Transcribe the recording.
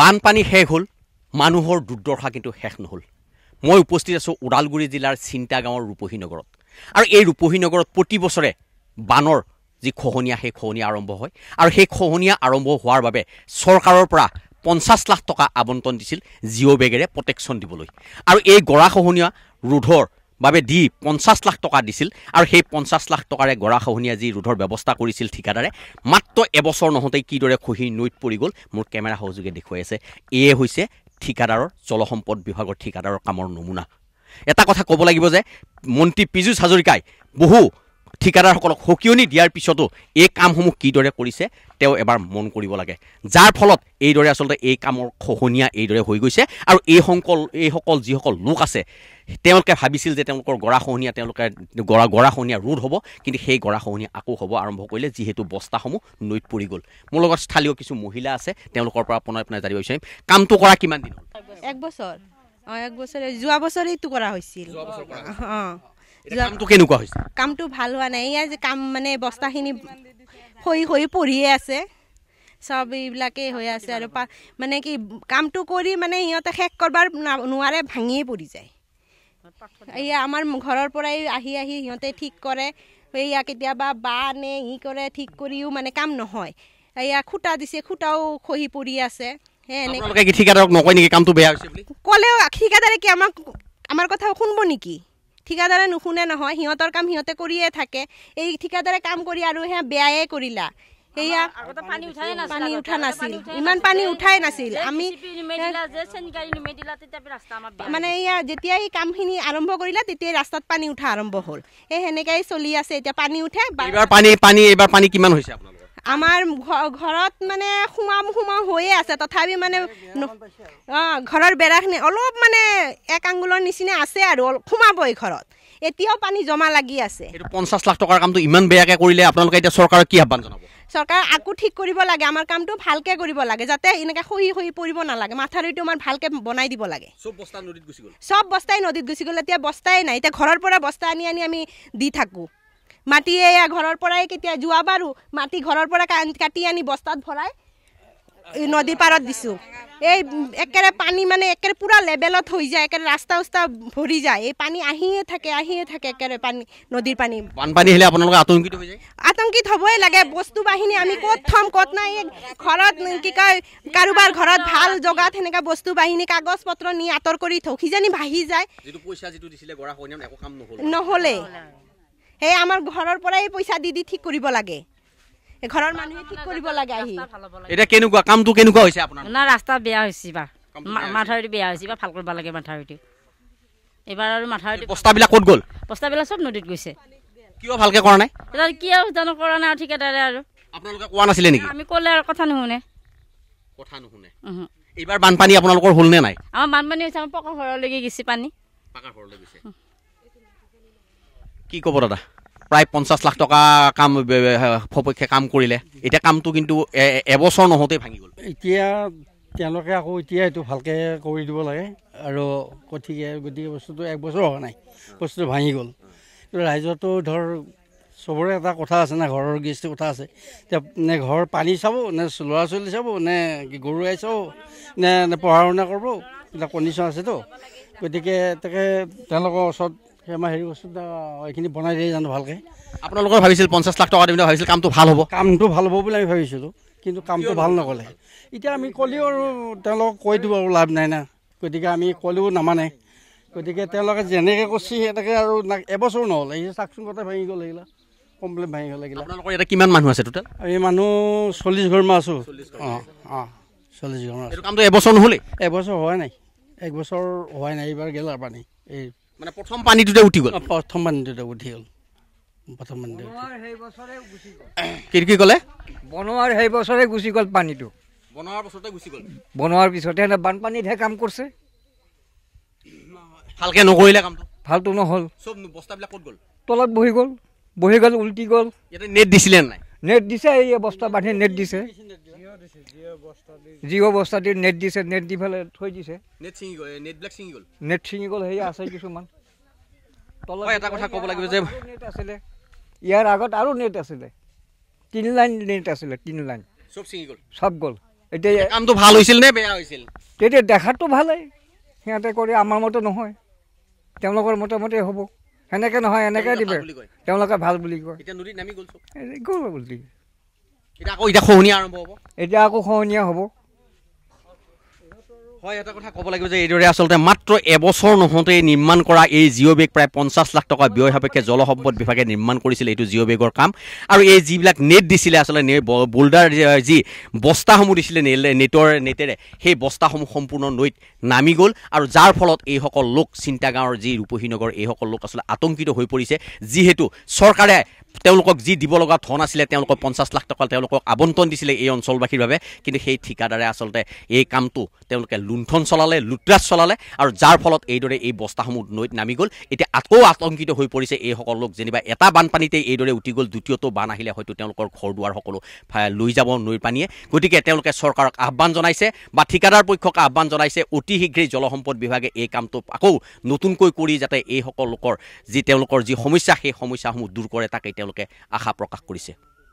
বানপানী শেষ হ'ল মানুহৰ দুৰ্দশা কিন্তু শেষ নহ'ল মই উপস্থিত আছোঁ ওদালগুৰি জিলাৰ চিন্তা গাঁৱৰ ৰূপহী নগৰত আৰু এই ৰূপহী নগৰত প্ৰতি বছৰে বানৰ যি খহনীয়া সেই খহনীয়া আৰম্ভ হয় আৰু সেই খহনীয়া আৰম্ভ হোৱাৰ বাবে চৰকাৰৰ পৰা পঞ্চাছ লাখ টকা আৱণ্টন দিছিল জিঅ' বেগেৰে প্ৰটেকশ্যন দিবলৈ আৰু এই গৰাখহনীয়া ৰোধৰ বাবে দি পঞ্চাছ লাখ টকা দিছিল আৰু সেই পঞ্চাছ লাখ টকাৰে গৰাখহনীয়া যি ৰোধৰ ব্যৱস্থা কৰিছিল ঠিকাদাৰে মাত্ৰ এবছৰ নহওঁতেই কিদৰে খহি নৈত পৰি গ'ল মোৰ কেমেৰা সহযোগে দেখুৱাই আছে এয়ে হৈছে ঠিকাদাৰৰ জলসম্পদ বিভাগৰ ঠিকাদাৰৰ কামৰ নমুনা এটা কথা ক'ব লাগিব যে মন্ত্ৰী পীযুষ হাজৰিকাই বহু ঠিকাদাৰসকলক সকিয়নি দিয়াৰ পিছতো এই কামসমূহ কিদৰে কৰিছে তেওঁ এবাৰ মন কৰিব লাগে যাৰ ফলত এইদৰে আচলতে এই কামৰ খহনীয়া এইদৰে হৈ গৈছে আৰু এইসকল এইসকল যিসকল লোক আছে তেওঁলোকে ভাবিছিল যে তেওঁলোকৰ গৰাখহনীয়া তেওঁলোকে গৰা গৰাখহনীয়া ৰোধ হ'ব কিন্তু সেই গৰাখহনীয়া আকৌ হ'ব আৰম্ভ কৰিলে যিহেতু বস্তাসমূহ নৈত পৰি গ'ল মোৰ লগত স্থানীয় কিছু মহিলা আছে তেওঁলোকৰ পৰা পুনৰ পুনৰ জানিব বিচাৰিম কামটো কৰা কিমান দিন হ'ল এক বছৰ অঁ এক বছৰ যোৱা বছৰ এইটো কৰা হৈছিল অঁ কামটো কেনেকুৱা হৈছে কামটো ভাল হোৱা নাই এয়া যে কাম মানে বস্তাখিনি সৰি সৰি পঢ়িয়ে আছে চব এইবিলাকেই হৈ আছে আৰু মানে কি কামটো কৰি মানে সিহঁতে শেষ কৰবাৰ নোৱাৰে ভাঙিয়ে পৰি যায় এয়া আমাৰ ঘৰৰ পৰাই আহি আহি সিহঁতে ঠিক কৰে এয়া কেতিয়াবা বা নে ই কৰে ঠিক কৰিও মানে কাম নহয় এয়া খুটা দিছে খুটাও খহি পৰি আছে ক'লেও ঠিকাদাৰে কি আমাক আমাৰ কথা শুনব নেকি ঠিকাদাৰে নুশুনে নহয় সিহঁতৰ কাম সিহঁতে কৰিয়ে থাকে এই ঠিকাদাৰে কাম কৰি আৰু সেয়া বেয়াই কৰিলা সেয়া পানী উঠা নাছিল ইমান পানী উঠাই নাছিল মানে এয়া যেতিয়া এই কামখিনি আৰম্ভ কৰিলা তেতিয়াই ৰাস্তাত পানী উঠা আৰম্ভ হ'ল এই সেনেকেই চলি আছে এতিয়া পানী উঠে পানী এইবাৰ পানী কিমান হৈছে আমাৰ ঘৰত মানে সোমাম সোমাম হৈয়ে আছে তথাপি মানে অঁ ঘৰৰ বেৰাখিনি অলপ মানে এক আঙুলৰ নিচিনা আছে আৰু সোমাবই ঘৰত এতিয়াও পানী জমা লাগি আছে পঞ্চাছ লাখ টকাৰ কামটো ইমান বেয়াকৈ কৰিলে আপোনালোকে এতিয়া চৰকাৰক কি আহ্বান জনাব চৰকাৰে আকৌ ঠিক কৰিব লাগে আমাৰ কামটো ভালকে কৰিব লাগে যাতে এনেকে শুই শুই পৰিব নালাগে মাথাৰিটো আমাৰ ভালকে বনাই দিব লাগে চব বস্তাই নদীত গুচি গ'ল এতিয়া বস্তাই নাই এতিয়া ঘৰৰ পৰা বস্তা আনি আনি আমি দি থাকোঁ মাটি এয়া ঘৰৰ পৰাই কেতিয়া যোৱা বাৰু মাটি ঘৰৰ পৰা কাটি আনি বস্তাত ভৰাই নদী পাৰত দিছোঁ এই একেৰে পানী মানে একেৰে পুৰা লেবেলত হৈ যায় একেৰে ৰাস্তা উস্তা ভৰি যায় এই পানী আহিয়ে থাকে আহিয়ে থাকে একেৰে পানী নদীৰ পানী বানপানী আহিলে আপোনালোকে আতংকিত হৈ যায় আতংকিত হ'বই লাগে বস্তু বাহিনী আমি ক'ত থ'ম ক'ত নাই ঘৰত কি কয় কাৰোবাৰ ঘৰত ভাল জগাত সেনেকুৱা বস্তু বাহিনী কাগজ পত্ৰ নি আঁতৰ কৰি থওঁ কিজানি ভাহি যায় নহ'লে সেই আমাৰ ঘৰৰ পৰাই পইচা দি দি ঠিক কৰিব লাগে ঘৰৰ মানুহে ঠিক কৰিব লাগে আহি এতিয়া কেনেকুৱা কামটো কেনেকুৱা হৈছে আপোনাৰ না ৰাস্তা বেয়া হৈছে বা মাথাউৰিটো বেয়া হৈছে বা ভাল কৰিব লাগে মাথাউৰিটো এইবাৰ আৰু মাথাউৰিটো বস্তাবিলাক ক'ত গ'ল বস্তাবিলাক চব নদীত গৈছে কিয় ভালকে কৰা নাই এতিয়া কিয় জানো কৰা নাই ঠিকাদাৰে আৰু আপোনালোকে কোৱা নাছিলে নেকি আমি ক'লে আৰু কথা নুশুনে কথা নুশুনে এইবাৰ বানপানী আপোনালোকৰ হ'লনে নাই আমাৰ বানপানী হৈছে আমাৰ পকা ঘৰলৈকে গৈছে পানী পকা ঘৰলৈ গৈছে কি ক'ব দাদা প্ৰায় পঞ্চাছ লাখ টকা কাম সপক্ষে কাম কৰিলে এতিয়া কামটো কিন্তু এবছৰ নহওঁতেই ভাঙি গ'ল এতিয়া তেওঁলোকে আকৌ এতিয়া এইটো ভালকৈ কৰি দিব লাগে আৰু কঠিকে গতিকে বস্তুটো এক বছৰ হোৱা নাই বস্তুটো ভাঙি গ'ল কিন্তু ৰাইজতো ধৰ চবৰে এটা কথা আছে না ঘৰৰ গৃহস্থী কথা আছে এতিয়া নে ঘৰ পানী চাব নে ল'ৰা ছোৱালী চাব নে গৰুৱাই চাব নে পঢ়া শুনা কৰিব এইবিলাক কণ্ডিশ্যন আছেতো গতিকে তাকে তেওঁলোকৰ ওচৰত আমাৰ হেৰি বস্তু এইখিনি বনাই দিয়ে জানো ভালকৈ আপোনালোকৰ ভাবিছিল পঞ্চাছ লাখ টকা দিম ভাবিছিল কামটো ভাল হ'ব কামটো ভাল হ'ব বুলি আমি ভাবিছিলোঁ কিন্তু কামটো ভাল নকলে এতিয়া আমি ক'লেও আৰু তেওঁলোকক কৈ দিব লাভ নাই না গতিকে আমি ক'লেও নামানে গতিকে তেওঁলোকে যেনেকৈ কৈছে সেনেকৈ আৰু এবছৰ নহ'ল এই চাকচোন কথা ভাঙি গ'ল এইগিলা কমপ্লেইন ভাঙি গ'ল এইগিলা ইয়াতে কিমান মানুহ আছে টোটেল আমি মানুহ চল্লিছ ঘৰমান আছোঁ অঁ অঁ চল্লিছ ঘৰমান আছোঁ কামটো এবছৰ নহ'লে এবছৰ হোৱাই নাই এক বছৰ হোৱাই নাই এইবাৰ গেলাৰ পানী এই মানে প্ৰথম পানিটোতে উঠি গল প্ৰথম পানিটোতে উঠি গল প্ৰথম পানিটো কি কলে বনোৱাৰ সেই বছৰে গুচি গল পানীটো বনোৱাৰ বছৰতে গুচি গল বনোৱাৰ পিছতে বানপানীতহে কাম কৰিছে ভালকে নকৰিলে কামটো ভালটো নহ'ল চব বস্তাবিলাক ক'ত গ'ল তলত বহি গ'ল বহি গ'ল উল্টি গ'ল ইয়াতে নেট দিছিলে নাই নেট দিছে এই বস্তা বান্ধি নেট দিছে যি অৱস্থা দি নেট দিছে নেট দি পেলাই থৈ দিছে নেট ছিঙি গ'ল সেয়া আছে কিছুমান ইয়াৰ আগত আৰু নেট আছিলে তিনি লাইন নেট আছিলে তিনি লাইন চব গ'ল এতিয়া তেতিয়া দেখাতো ভালেই সিহঁতে কৰি আমাৰ মতে নহয় তেওঁলোকৰ মতে মতে হ'ব সেনেকে নহয় এনেকে দিব তেওঁলোকে ভাল বুলি কয় এতিয়া নদীত নামি গ'ল গ'ল এতিয়া আকৌ এতিয়া খহনীয়া আৰম্ভ হ'ব এতিয়া আকৌ খহনীয়া হ'ব হয় এটা কথা ক'ব লাগিব যে এইদৰে আচলতে মাত্ৰ এবছৰ নহওঁতেই নিৰ্মাণ কৰা এই জিঅ' বেগ প্ৰায় পঞ্চাছ লাখ টকা ব্যয় সাপেক্ষে জলসম্পদ বিভাগে নিৰ্মাণ কৰিছিলে এইটো জিঅ' বেগৰ কাম আৰু এই যিবিলাক নেট দিছিলে আচলতে নে বোল্ডাৰ যি বস্তাসমূহ দিছিলে নেটৰ নেটেৰে সেই বস্তাসমূহ সম্পূৰ্ণ নৈত নামি গ'ল আৰু যাৰ ফলত এইসকল লোক চিন্তা গাঁৱৰ যি ৰূপহী নগৰ এইসকল লোক আচলতে আতংকিত হৈ পৰিছে যিহেতু চৰকাৰে তেওঁলোকক যি দিব লগা ধন আছিলে তেওঁলোকক পঞ্চাছ লাখ টকা তেওঁলোকক আৱণ্টন দিছিলে এই অঞ্চলবাসীৰ বাবে কিন্তু সেই ঠিকাদাৰে আচলতে এই কামটো তেওঁলোকে লুণ্ঠন চলালে লুটৰাজ চলালে আৰু যাৰ ফলত এইদৰে এই বস্তাসমূহ নৈত নামি গ'ল এতিয়া আকৌ আতংকিত হৈ পৰিছে এইসকল লোক যেনিবা এটা বানপানীতেই এইদৰে উটি গ'ল দ্বিতীয়টো বান আহিলে হয়তো তেওঁলোকৰ ঘৰ দুৱাৰ সকলো লৈ যাব নৈৰ পানীয়ে গতিকে তেওঁলোকে চৰকাৰক আহ্বান জনাইছে বা ঠিকাদাৰ পক্ষক আহ্বান জনাইছে অতি শীঘ্ৰেই জলসম্পদ বিভাগে এই কামটো আকৌ নতুনকৈ কৰি যাতে এইসকল লোকৰ যি তেওঁলোকৰ যি সমস্যা সেই সমস্যাসমূহ দূৰ কৰে তাকে তেওঁলোকে আশা প্ৰকাশ কৰিছে